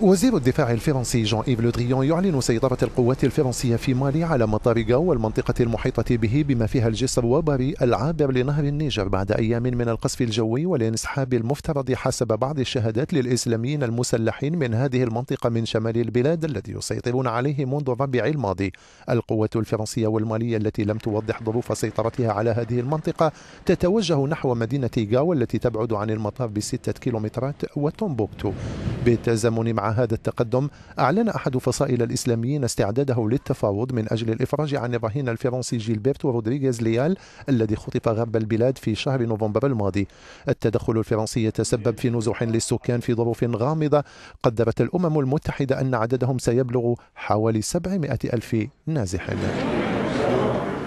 وزير الدفاع الفرنسي جان إيف لودريون يعلن سيطرة القوات الفرنسية في مالي على مطار غاو والمنطقة المحيطة به بما فيها الجسر وباري العابر لنهر النيجر بعد أيام من القصف الجوي والانسحاب المفترض حسب بعض الشهادات للإسلاميين المسلحين من هذه المنطقة من شمال البلاد الذي يسيطرون عليه منذ الربيع الماضي القوات الفرنسية والمالية التي لم توضح ظروف سيطرتها على هذه المنطقة تتوجه نحو مدينة غاو التي تبعد عن المطار بستة كيلومترات وتومبوكتو بالتزامن مع هذا التقدم أعلن أحد فصائل الإسلاميين استعداده للتفاوض من أجل الإفراج عن الرهين الفرنسي جيلبرتو رودريغيز ليال الذي خطف غرب البلاد في شهر نوفمبر الماضي التدخل الفرنسي يتسبب في نزوح للسكان في ظروف غامضة قدرت الأمم المتحدة أن عددهم سيبلغ حوالي 700 ألف نازح